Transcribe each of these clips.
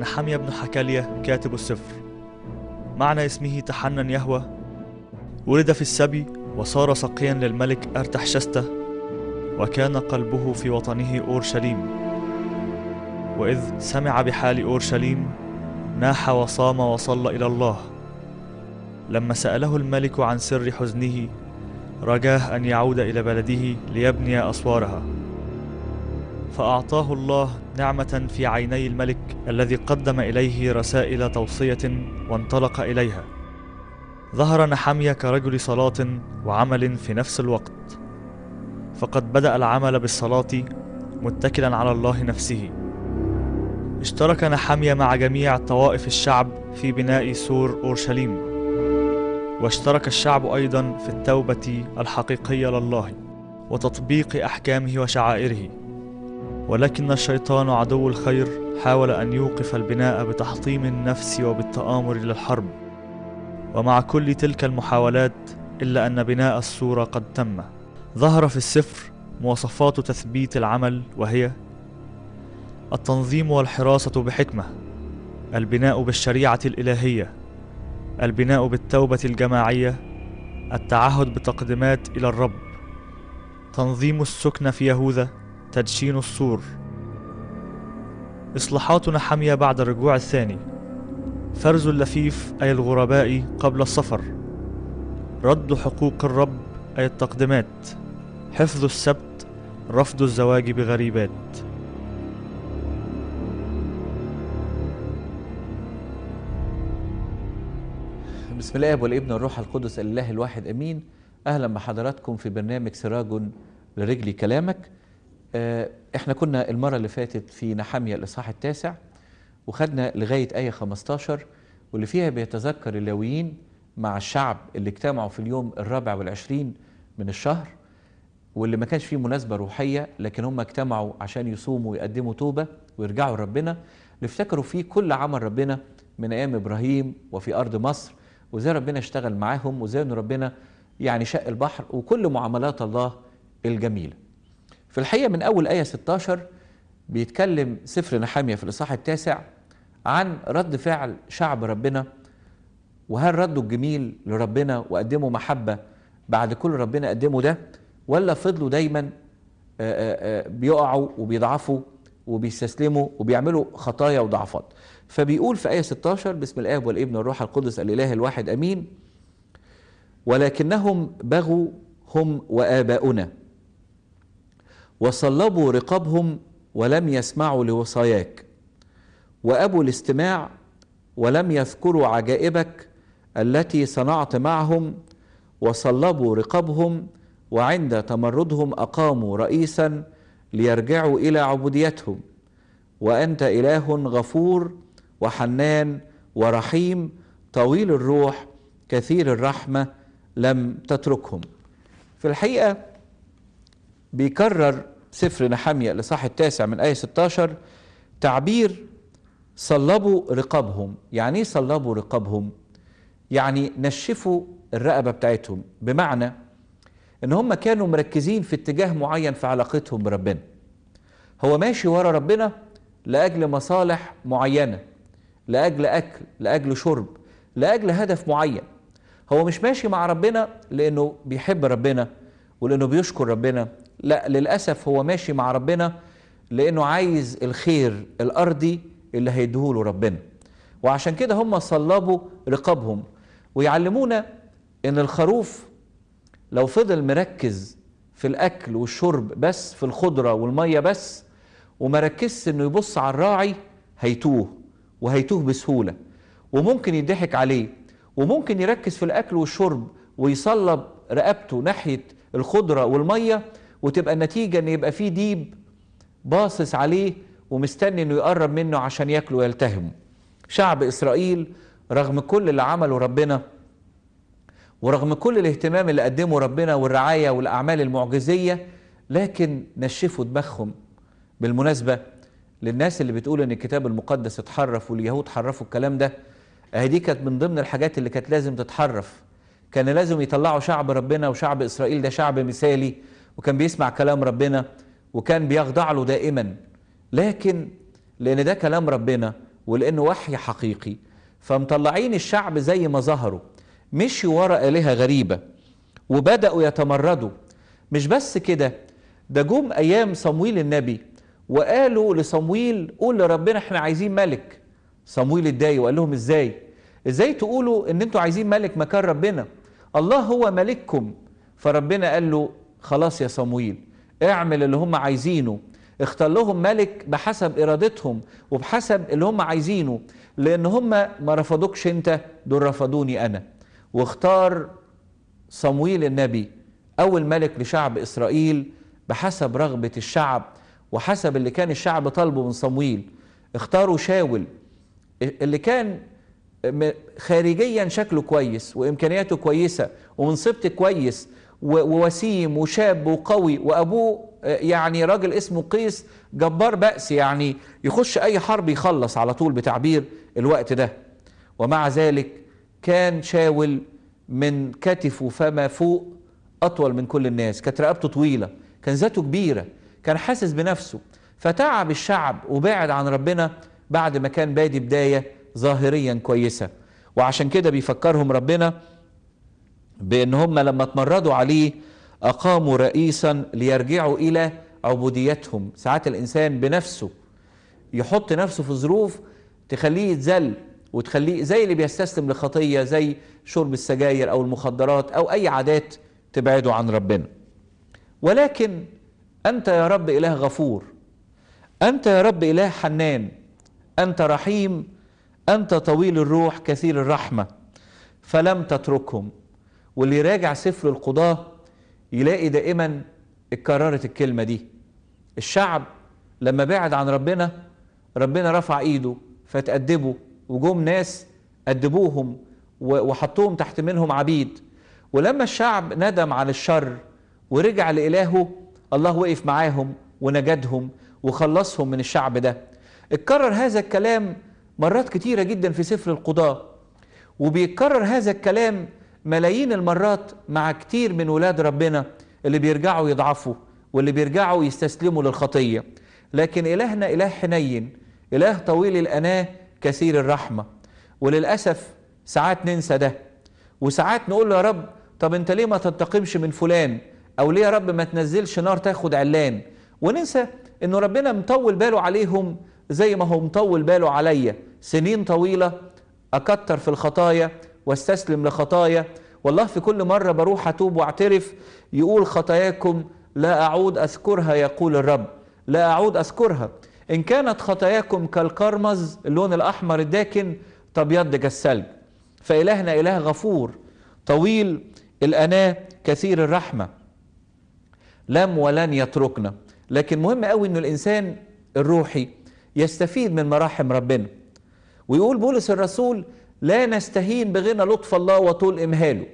نحميا بن حكالية كاتب السفر معنى اسمه تحنن يهوى ولد في السبي وصار سقيا للملك أرتحشستة وكان قلبه في وطنه أورشليم وإذ سمع بحال أورشليم ناح وصام وصلى إلى الله لما سأله الملك عن سر حزنه رجاه أن يعود إلى بلده ليبني أسوارها فأعطاه الله نعمة في عيني الملك الذي قدم إليه رسائل توصية وانطلق إليها ظهر نحمية كرجل صلاة وعمل في نفس الوقت فقد بدأ العمل بالصلاة متكلا على الله نفسه اشترك نحمية مع جميع طوائف الشعب في بناء سور أورشليم واشترك الشعب أيضا في التوبة الحقيقية لله وتطبيق أحكامه وشعائره ولكن الشيطان عدو الخير حاول أن يوقف البناء بتحطيم النفس وبالتآمر للحرب ومع كل تلك المحاولات إلا أن بناء الصورة قد تم ظهر في السفر مواصفات تثبيت العمل وهي التنظيم والحراسة بحكمة البناء بالشريعة الإلهية البناء بالتوبة الجماعية التعهد بتقدمات إلى الرب تنظيم السكن في يهوذا تدشين السور إصلاحاتنا حمية بعد الرجوع الثاني فرز اللفيف أي الغرباء قبل السفر رد حقوق الرب أي التقدمات حفظ السبت رفض الزواج بغريبات بسم الله والابن الروح القدس الاله الواحد امين اهلا بحضراتكم في برنامج سراج لرجل كلامك آه، احنا كنا المرة اللي فاتت في نحمية الإصحاح التاسع وخدنا لغاية آية 15 واللي فيها بيتذكر اللاويين مع الشعب اللي اجتمعوا في اليوم الرابع والعشرين من الشهر واللي ما كانش فيه مناسبة روحية لكن هم اجتمعوا عشان يصوموا ويقدموا توبة ويرجعوا لربنا اللي افتكروا فيه كل عمل ربنا من أيام إبراهيم وفي أرض مصر وزي ربنا اشتغل معاهم وزي أن ربنا يعني شق البحر وكل معاملات الله الجميله في الحقيقة من أول آية 16 بيتكلم سفر نحامية في الإصحاح التاسع عن رد فعل شعب ربنا وهل ردوا الجميل لربنا وقدموا محبة بعد كل ربنا قدمه ده ولا فضلوا دايما آه، آه، آه، بيقعوا وبيضعفوا وبيستسلموا وبيعملوا خطايا وضعفات فبيقول في آية 16 بسم الآب والابن والروح القدس الإله الواحد أمين ولكنهم بغوا هم وآباؤنا وصلبوا رقابهم ولم يسمعوا لوصاياك وابوا الاستماع ولم يذكروا عجائبك التي صنعت معهم وصلبوا رقابهم وعند تمردهم اقاموا رئيسا ليرجعوا الى عبوديتهم وانت اله غفور وحنان ورحيم طويل الروح كثير الرحمه لم تتركهم في الحقيقه بيكرر سفر نحمية الإصحاح التاسع من آية 16 تعبير صلبوا رقابهم يعني ايه صلبوا رقابهم يعني نشفوا الرقبة بتاعتهم بمعنى ان هم كانوا مركزين في اتجاه معين في علاقتهم بربنا هو ماشي ورا ربنا لأجل مصالح معينة لأجل أكل لأجل شرب لأجل هدف معين هو مش ماشي مع ربنا لأنه بيحب ربنا ولأنه بيشكر ربنا لا للأسف هو ماشي مع ربنا لأنه عايز الخير الأرضي اللي هيديهوله ربنا وعشان كده هم صلبوا رقابهم ويعلمونا ان الخروف لو فضل مركز في الاكل والشرب بس في الخضره والميه بس وما ركزش انه يبص على الراعي هيتوه وهيتوه بسهوله وممكن يضحك عليه وممكن يركز في الاكل والشرب ويصلب رقبته ناحيه الخضره والميه وتبقى النتيجه ان يبقى في ديب باصص عليه ومستني انه يقرب منه عشان ياكله ويلتهمه شعب اسرائيل رغم كل اللي عمله ربنا ورغم كل الاهتمام اللي قدمه ربنا والرعايه والاعمال المعجزيه لكن نشفوا دماغهم بالمناسبه للناس اللي بتقول ان الكتاب المقدس اتحرف واليهود حرفوا الكلام ده اهي دي كانت من ضمن الحاجات اللي كانت لازم تتحرف كان لازم يطلعوا شعب ربنا وشعب اسرائيل ده شعب مثالي وكان بيسمع كلام ربنا وكان بيخضع له دائما لكن لأن ده كلام ربنا ولأنه وحي حقيقي فمطلعين الشعب زي ما ظهروا مشي ورا آلهة غريبة وبدأوا يتمردوا مش بس كده ده جم أيام صمويل النبي وقالوا لصمويل قول لربنا احنا عايزين ملك صمويل اداي وقال لهم ازاي ازاي تقولوا ان انتوا عايزين ملك مكان ربنا الله هو ملككم فربنا قال له خلاص يا صمويل اعمل اللي هم عايزينه اختار لهم ملك بحسب ارادتهم وبحسب اللي هم عايزينه لان هم ما رفضوكش انت دول رفضوني انا واختار صمويل النبي اول ملك لشعب اسرائيل بحسب رغبه الشعب وحسب اللي كان الشعب طالبه من صمويل اختاروا شاول اللي كان خارجيا شكله كويس وامكانياته كويسه ومنصبته كويس ووسيم وشاب وقوي وأبوه آه، يعني راجل اسمه قيس جبار بأس يعني يخش أي حرب يخلص على طول بتعبير الوقت ده ومع ذلك كان شاول من كتفه فما فوق أطول من كل الناس كانت رقبته طويلة كان ذاته كبيرة كان حاسس بنفسه فتعب الشعب وبعد عن ربنا بعد ما كان بادي بداية ظاهريا كويسة وعشان كده بيفكرهم ربنا بأن هم لما اتمردوا عليه أقاموا رئيسا ليرجعوا إلى عبوديتهم ساعات الإنسان بنفسه يحط نفسه في ظروف تخليه يتذل وتخليه زي اللي بيستسلم لخطية زي شرب السجاير أو المخدرات أو أي عادات تبعده عن ربنا ولكن أنت يا رب إله غفور أنت يا رب إله حنان أنت رحيم أنت طويل الروح كثير الرحمة فلم تتركهم واللي يراجع سفر القضاة يلاقي دائما اتكررت الكلمة دي الشعب لما بعد عن ربنا ربنا رفع ايده فتأدبوا وجم ناس أدبوهم وحطوهم تحت منهم عبيد ولما الشعب ندم على الشر ورجع لإلهه الله وقف معاهم ونجدهم وخلصهم من الشعب ده اتكرر هذا الكلام مرات كتيرة جدا في سفر القضاة وبيتكرر هذا الكلام ملايين المرات مع كتير من ولاد ربنا اللي بيرجعوا يضعفوا واللي بيرجعوا يستسلموا للخطية لكن إلهنا إله حنين إله طويل الأناة كثير الرحمة وللأسف ساعات ننسى ده وساعات نقول له يا رب طب انت ليه ما تنتقمش من فلان او ليه يا رب ما تنزلش نار تاخد علان وننسى انه ربنا مطول باله عليهم زي ما هو مطول باله عليا سنين طويلة اكتر في الخطايا واستسلم لخطايا والله في كل مرة بروح أتوب واعترف يقول خطاياكم لا أعود أذكرها يقول الرب لا أعود أذكرها إن كانت خطاياكم كالقرمز اللون الأحمر الداكن تبيض كالثلج فإلهنا إله غفور طويل الأناة كثير الرحمة لم ولن يتركنا لكن مهم قوي أن الإنسان الروحي يستفيد من مراحم ربنا ويقول بولس الرسول لا نستهين بغنى لطف الله وطول إمهاله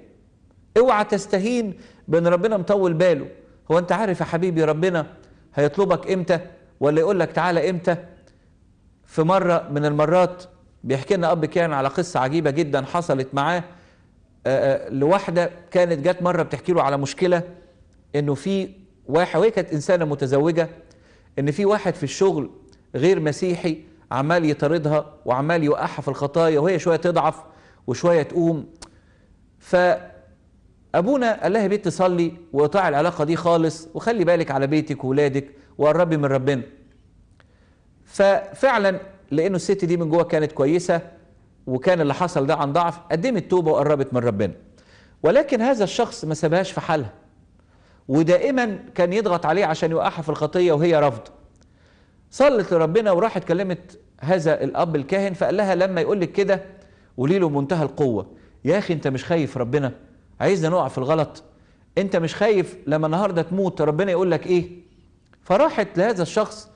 اوعى تستهين بأن ربنا مطول باله هو أنت عارف يا حبيبي ربنا هيطلبك إمتى ولا يقول لك تعالى إمتى في مرة من المرات بيحكي لنا أب كان على قصة عجيبة جدا حصلت معاه آه، آه، لواحدة كانت جت مرة بتحكي له على مشكلة إنه في واحد وهي كانت إنسانة متزوجة إن في واحد في الشغل غير مسيحي عمال يطاردها وعمال يوقعها في الخطايا وهي شويه تضعف وشويه تقوم ف ابونا قال لها بيت تصلي وقطع العلاقه دي خالص وخلي بالك على بيتك واولادك وقربي من ربنا ففعلا لانه الست دي من جوه كانت كويسه وكان اللي حصل ده عن ضعف قدمت توبه وقربت من ربنا ولكن هذا الشخص ما سابهاش في حالها ودائما كان يضغط عليه عشان يوقعها في الخطيه وهي رافضه صلت لربنا وراحت كلمت هذا الاب الكاهن فقال لها لما يقول لك كده قولي له بمنتهى القوه يا اخي انت مش خايف ربنا عايزنا نقع في الغلط انت مش خايف لما النهارده تموت ربنا يقول لك ايه فراحت لهذا الشخص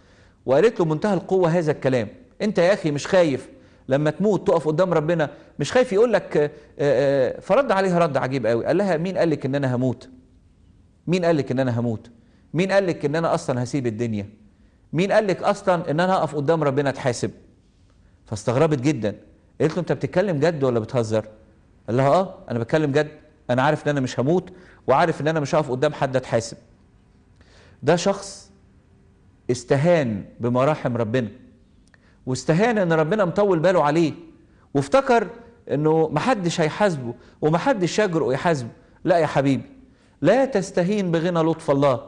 وقالت له منتهى القوه هذا الكلام انت يا اخي مش خايف لما تموت تقف قدام ربنا مش خايف يقول لك آه، آه، فرد عليها رد عجيب قوي قال لها مين قال لك ان انا هموت مين قال لك ان انا هموت مين قال لك ان انا اصلا هسيب الدنيا مين قال لك اصلا ان انا هقف قدام ربنا اتحاسب فاستغربت جدا قلت له انت بتتكلم جد ولا بتهزر قال لها اه انا بتكلم جد انا عارف ان انا مش هموت وعارف ان انا مش هقف قدام حد اتحاسب ده شخص استهان بمراحم ربنا واستهان ان ربنا مطول باله عليه وافتكر انه محدش هيحاسبه ومحدش يجرؤ يحاسبه لا يا حبيبي لا تستهين بغنى لطف الله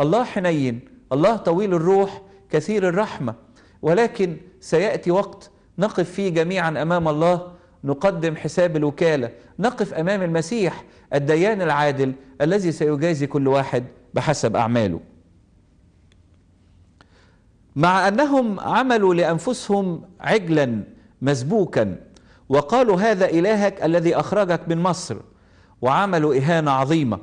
الله حنين الله طويل الروح كثير الرحمة ولكن سيأتي وقت نقف فيه جميعا أمام الله نقدم حساب الوكالة نقف أمام المسيح الديان العادل الذي سيجازي كل واحد بحسب أعماله مع أنهم عملوا لأنفسهم عجلا مسبوكا وقالوا هذا إلهك الذي أخرجك من مصر وعملوا إهانة عظيمة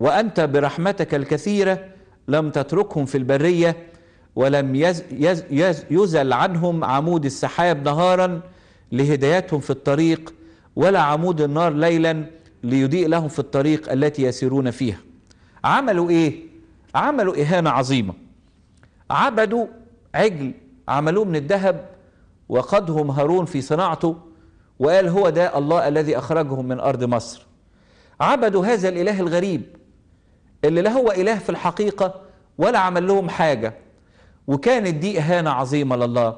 وأنت برحمتك الكثيرة لم تتركهم في البرية ولم يز يز يز يزل عنهم عمود السحاب نهارا لهدايتهم في الطريق ولا عمود النار ليلا ليضيء لهم في الطريق التي يسيرون فيها عملوا ايه عملوا اهانه عظيمه عبدوا عجل عملوه من الذهب وقدهم هارون في صناعته وقال هو ده الله الذي اخرجهم من ارض مصر عبدوا هذا الاله الغريب اللي لا هو اله في الحقيقه ولا عمل لهم حاجه وكانت دي إهانة عظيمة لله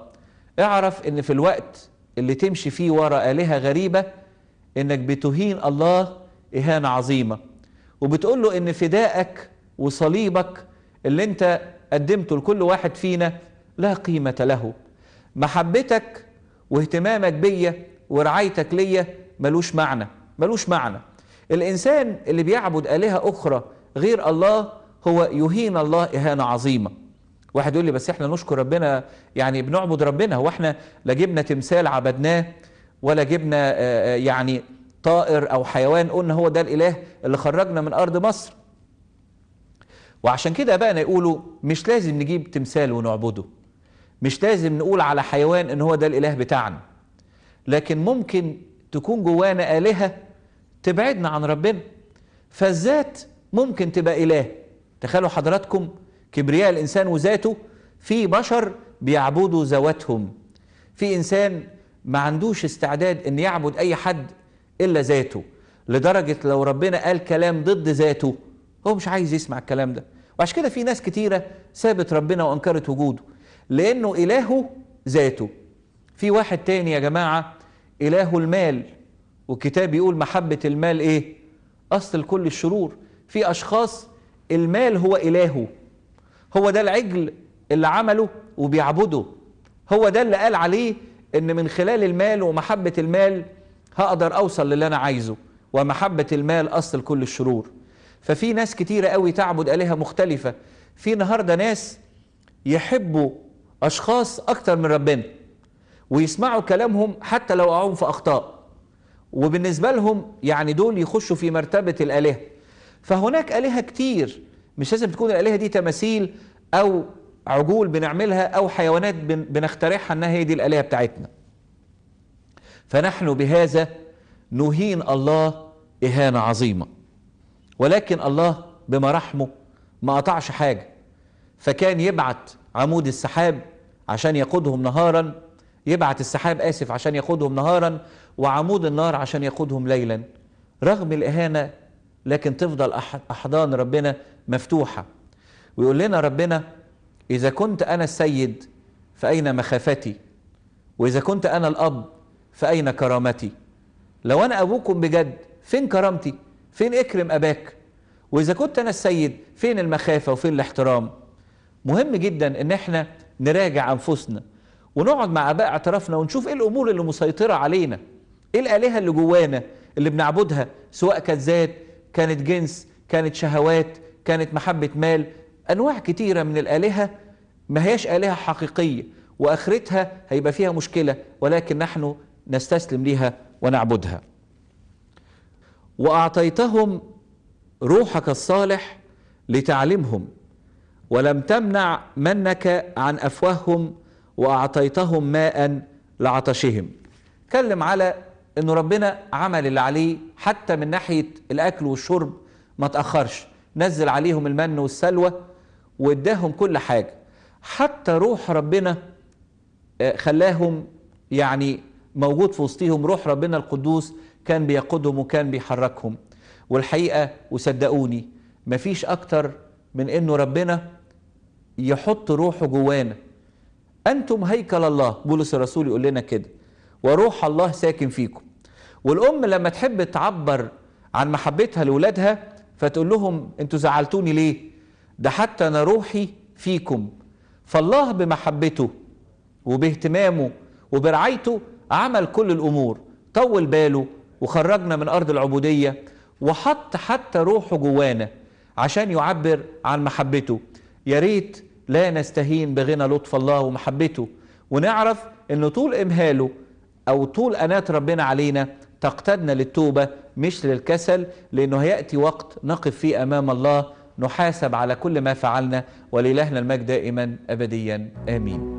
اعرف ان في الوقت اللي تمشي فيه ورا آلهة غريبة انك بتهين الله إهانة عظيمة وبتقول له ان فدائك وصليبك اللي انت قدمته لكل واحد فينا لا قيمة له محبتك واهتمامك بيا ورعايتك ليا ملوش معنى ملوش معنى الإنسان اللي بيعبد آلهة أخرى غير الله هو يهين الله إهانة عظيمة واحد يقول لي بس احنا نشكر ربنا يعني بنعبد ربنا هو احنا لا جبنا تمثال عبدناه ولا جبنا آه، آه، يعني طائر او حيوان قلنا هو ده الاله اللي خرجنا من ارض مصر وعشان كده بقى يقولوا مش لازم نجيب تمثال ونعبده مش لازم نقول على حيوان ان هو ده الاله بتاعنا لكن ممكن تكون جوانا الهه تبعدنا عن ربنا فالذات ممكن تبقى اله تخيلوا حضراتكم كبرياء الإنسان وذاته في بشر بيعبدوا ذواتهم في إنسان ما عندوش استعداد أن يعبد أي حد إلا ذاته لدرجة لو ربنا قال كلام ضد ذاته هو مش عايز يسمع الكلام ده وعشان كده في ناس كتيرة سابت ربنا وأنكرت وجوده لأنه إلهه ذاته في واحد تاني يا جماعة إله المال والكتاب يقول محبة المال إيه؟ أصل كل الشرور في أشخاص المال هو إلهه هو ده العجل اللي عمله وبيعبده هو ده اللي قال عليه ان من خلال المال ومحبة المال هقدر اوصل للي انا عايزه ومحبة المال اصل كل الشرور ففي ناس كتيرة قوي تعبد آلهة مختلفة في النهاردة ناس يحبوا أشخاص أكتر من ربنا ويسمعوا كلامهم حتى لو وقعوهم في أخطاء وبالنسبة لهم يعني دول يخشوا في مرتبة الآلهة فهناك آلهة كتير مش لازم تكون الآلهة دي تماثيل أو عجول بنعملها أو حيوانات بنخترعها أنها هي دي الآلهة بتاعتنا فنحن بهذا نهين الله إهانة عظيمة ولكن الله بما رحمه ما قطعش حاجة فكان يبعت عمود السحاب عشان يقودهم نهارا يبعت السحاب آسف عشان يقودهم نهارا وعمود النار عشان يقودهم ليلا رغم الإهانة لكن تفضل أحضان ربنا مفتوحة ويقول لنا ربنا إذا كنت أنا السيد فأين مخافتي وإذا كنت أنا الأب فأين كرامتي لو أنا أبوكم بجد فين كرامتي فين اكرم أباك وإذا كنت أنا السيد فين المخافة وفين الاحترام مهم جدا إن احنا نراجع أنفسنا ونقعد مع اباء اعترافنا ونشوف ايه الامور اللي مسيطره علينا ايه الالهه اللي جوانا اللي بنعبدها سواء كانت ذات كانت جنس كانت شهوات كانت محبة مال أنواع كتيرة من الآلهة ما هياش آلهة حقيقية وآخرتها هيبقى فيها مشكلة ولكن نحن نستسلم لها ونعبدها وأعطيتهم روحك الصالح لتعلمهم ولم تمنع منك عن أفواههم وأعطيتهم ماء لعطشهم كلم على أن ربنا عمل اللي عليه حتى من ناحية الأكل والشرب ما تأخرش نزل عليهم المن والسلوى واداهم كل حاجة حتى روح ربنا آه، خلاهم يعني موجود في وسطهم روح ربنا القدوس كان بيقودهم وكان بيحركهم والحقيقة وصدقوني مفيش أكتر من أنه ربنا يحط روحه جوانا أنتم هيكل الله بولس الرسول يقول لنا كده وروح الله ساكن فيكم والأم لما تحب تعبر عن محبتها لولادها فتقول لهم انتوا زعلتوني ليه ده حتى انا روحي فيكم فالله بمحبته وباهتمامه وبرعايته عمل كل الامور طول باله وخرجنا من ارض العبوديه وحط حتى روحه جوانا عشان يعبر عن محبته يا ريت لا نستهين بغنى لطف الله ومحبته ونعرف ان طول امهاله او طول انات ربنا علينا تقتدنا للتوبه مش للكسل لأنه هيأتي وقت نقف فيه أمام الله نحاسب على كل ما فعلنا ولإلهنا المجد دائما أبديا آمين